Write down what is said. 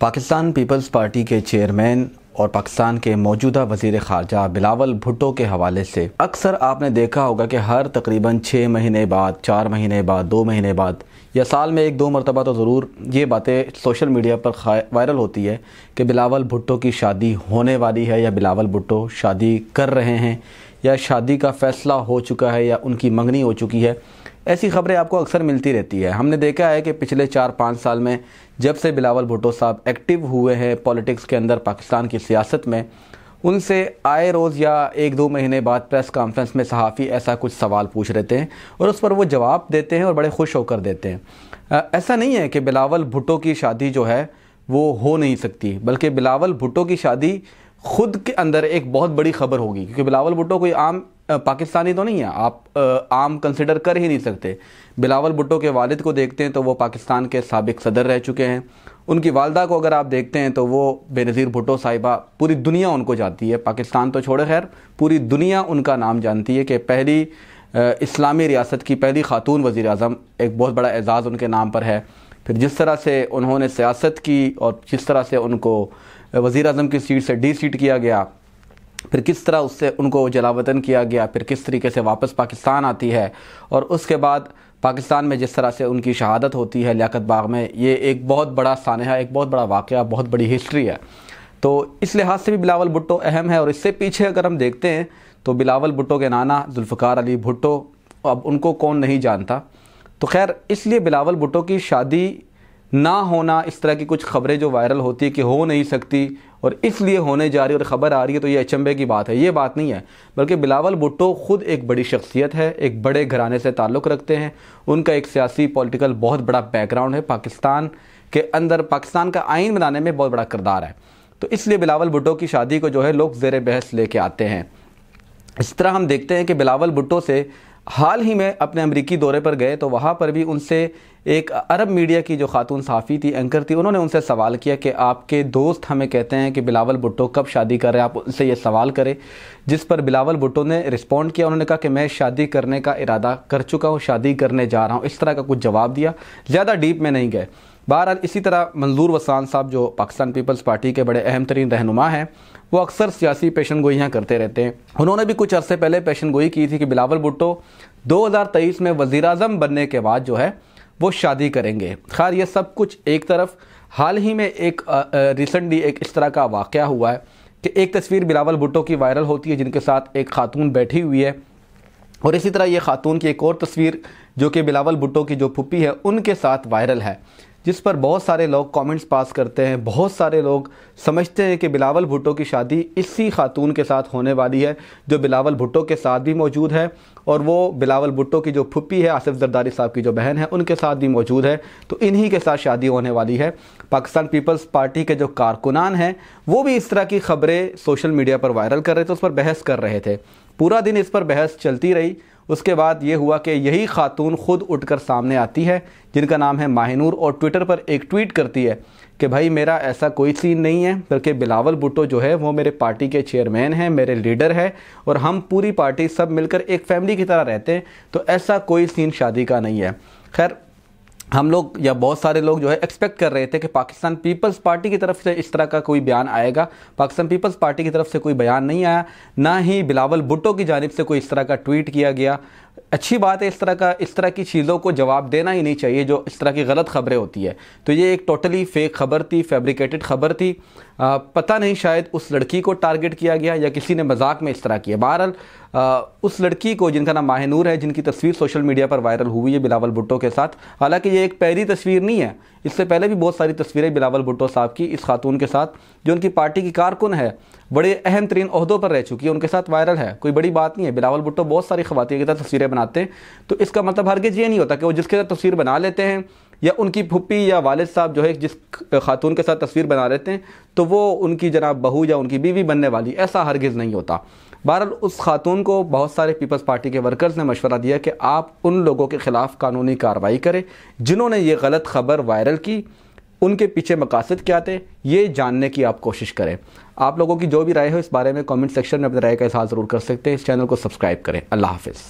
Pakistan Peoples Party के chairman और पाकिस्तान के मौजूदा वजीर खारजा बिलावल भुट्टो के हवाले से अक्सर आपने देखा होगा कि हर तकरीबन छः महीने बाद चार महीने बाद दो महीने बाद या साल में एक दो मरतबा तो ज़रूर ये बातें सोशल मीडिया पर वायरल होती है कि बिलावल भुट्टो की शादी होने वाली है या बिलावल भुट्टो शादी कर रहे हैं या शादी का फ़ैसला हो चुका है या उनकी मंगनी हो चुकी है ऐसी खबरें आपको अक्सर मिलती रहती है हमने देखा है कि पिछले चार पाँच साल में जब से बिलावल भुटो साहब एक्टिव हुए हैं पॉलिटिक्स के अंदर पाकिस्तान की सियासत में उनसे आए रोज़ या एक दो महीने बाद प्रेस कॉन्फ्रेंस में सहाफ़ी ऐसा कुछ सवाल पूछ रहते हैं और उस पर वो जवाब देते हैं और बड़े खुश होकर देते हैं ऐसा नहीं है कि बिलावल भुटो की शादी जो है वो हो नहीं सकती बल्कि बिलावल भुटो की शादी खुद के अंदर एक बहुत बड़ी खबर होगी क्योंकि बिलावल भुटो कोई आम पाकिस्तानी तो नहीं है आप आम कंसिडर कर ही नहीं सकते बिलावल भुट्टो के वालिद को देखते हैं तो वो पाकिस्तान के सबक सदर रह चुके हैं उनकी वालदा को अगर आप देखते हैं तो वो बेनज़ीर भुट्टो साहिबा पूरी दुनिया उनको जानती है पाकिस्तान तो छोड़े खैर पूरी दुनिया उनका नाम जानती है कि पहली इस्लामी रियासत की पहली खातून वज़ी अजम एक बहुत बड़ा एजाज़ उनके नाम पर है फिर जिस तरह से उन्होंने सियासत की और जिस तरह से उनको वज़ी अजम की सीट से डी सीट किया गया फिर किस तरह उससे उनको जलावतन किया गया फिर किस तरीके से वापस पाकिस्तान आती है और उसके बाद पाकिस्तान में जिस तरह से उनकी शहादत होती है लियाकत बाग में ये एक बहुत बड़ा सानहा एक बहुत बड़ा वाक़ बहुत बड़ी हिस्ट्री है तो इस लिहाज से भी बिलावल भुट्टो अहम है और इससे पीछे अगर हम देखते हैं तो बिलावल भुट्टो के नाना जुल्फ़ार अली भुट्टो अब उनको कौन नहीं जानता तो खैर इसलिए बिलावल भुट्टो की शादी ना होना इस तरह की कुछ खबरें जो वायरल होती है कि हो नहीं सकती और इसलिए होने जा रही और ख़बर आ रही है तो ये अचंभे की बात है ये बात नहीं है बल्कि बिलावल भुट्टो ख़ुद एक बड़ी शख्सियत है एक बड़े घराने से ताल्लुक़ रखते हैं उनका एक सियासी पॉलिटिकल बहुत बड़ा बैकग्राउंड है पाकिस्तान के अंदर पाकिस्तान का आइन बनाने में बहुत बड़ा किरदार है तो इसलिए बिलावल भुट्टो की शादी को जो है लोग जेर बहस लेके आते हैं इस तरह हम देखते हैं कि बिलावल भुट्टो से हाल ही में अपने अमरीकी दौरे पर गए तो वहाँ पर भी उनसे एक अरब मीडिया की जो खातून साफ़ी थी एंकर थी उन्होंने उनसे सवाल किया कि आपके दोस्त हमें कहते हैं कि बिलावल भुट्टो कब शादी कर रहे हैं आप उनसे ये सवाल करें जिस पर बिलावल भुट्टो ने रिस्पॉन्ड किया उन्होंने कहा कि मैं शादी करने का इरादा कर चुका हूँ शादी करने जा रहा हूँ इस तरह का कुछ जवाब दिया ज़्यादा डीप में नहीं गए बहरहाल इसी तरह मंजूर वसान साहब जो पाकिस्तान पीपल्स पार्टी के बड़े अहम तरीन रहनुमा हैं वो अक्सर सियासी पेशन गोईयाँ करते रहते हैं उन्होंने भी कुछ अरसे पहले पेशन गोई की थी कि बिलावल भुट्टो 2023 में वज़ी बनने के बाद जो है वो शादी करेंगे खैर ये सब कुछ एक तरफ हाल ही में एक रिसेंटली एक इस तरह का वाक़ हुआ है कि एक तस्वीर बिलावल भुट्टो की वायरल होती है जिनके साथ एक खातून बैठी हुई है और इसी तरह ये खातून की एक और तस्वीर जो कि बिलावल भुट्टो की जो पुप्पी है उनके साथ वायरल है जिस पर बहुत सारे लोग कमेंट्स पास करते हैं बहुत सारे लोग समझते हैं कि बिलावल भुट्टो की शादी इसी खातून के साथ होने वाली है जो बिलावल भुट्टो के साथ भी मौजूद है और वो बिलावल भुट्टो की जो फुप्पी है आसिफ जरदारी साहब की जो बहन है उनके साथ भी मौजूद है तो इन्हीं के साथ शादी होने वाली है पाकिस्तान पीपल्स पार्टी के जो कारकुनान हैं वो भी इस तरह की खबरें सोशल मीडिया पर वायरल कर रहे थे उस पर बहस कर रहे थे पूरा दिन इस पर बहस चलती रही उसके बाद ये हुआ कि यही खातून ख़ुद उठकर सामने आती है जिनका नाम है माहनूर और ट्विटर पर एक ट्वीट करती है कि भाई मेरा ऐसा कोई सीन नहीं है बल्कि बिलावल भुट्टो जो है वो मेरे पार्टी के चेयरमैन हैं मेरे लीडर है और हम पूरी पार्टी सब मिलकर एक फैमिली की तरह रहते हैं तो ऐसा कोई सीन शादी का नहीं है खैर हम लोग या बहुत सारे लोग जो है एक्सपेक्ट कर रहे थे कि पाकिस्तान पीपल्स पार्टी की तरफ से इस तरह का कोई बयान आएगा पाकिस्तान पीपल्स पार्टी की तरफ से कोई बयान नहीं आया ना ही बिलावल भुट्टो की जानब से कोई इस तरह का ट्वीट किया गया अच्छी बात है इस तरह का इस तरह की चीज़ों को जवाब देना ही नहीं चाहिए जो इस तरह की गलत खबरें होती है तो ये एक टोटली फेक खबर थी फैब्रिकेटेड खबर थी आ, पता नहीं शायद उस लड़की को टारगेट किया गया या किसी ने मजाक में इस तरह किया बहरहाल उस लड़की को जिनका नाम माहनूर है जिनकी तस्वीर सोशल मीडिया पर वायरल हुई है बिलावल भुट्टो के साथ हालांकि ये एक पहली तस्वीर नहीं है इससे पहले भी बहुत सारी तस्वीरें बिलावल भुट्टो साहब की इस खातून के साथ जो उनकी पार्टी की कारकुन है बड़े अहम तरीन अहदों पर रह चुकी है उनके साथ वायरल है कोई बड़ी बात नहीं है बिलावल भुट्टो बहुत सारी खातन के साथ तस्वीरें बनाते तो इसका मतलब हरगिज़ ये नहीं होता कि वो जिसके साथ तस्वीर बना लेते हैं या उनकी फुप्पी या वालिद साहब जो है जिस खातून के साथ तस्वीर बना लेते हैं तो वो उनकी जनाब बहू या उनकी बीवी बनने वाली ऐसा हरगिज़ नहीं होता बहरल उस खातून को बहुत सारे पीपल्स पार्टी के वर्कर्स ने मशवरा दिया कि आप उन लोगों के ख़िलाफ़ कानूनी कार्रवाई करें जिन्होंने ये गलत खबर वायरल की उनके पीछे मकासद क्या थे ये जानने की आप कोशिश करें आप लोगों की जो भी राय हो इस बारे में कमेंट सेक्शन में अपनी राय का इजहार ज़रूर कर सकते हैं इस चैनल को सब्सक्राइब करें अल्लाह हाफिज़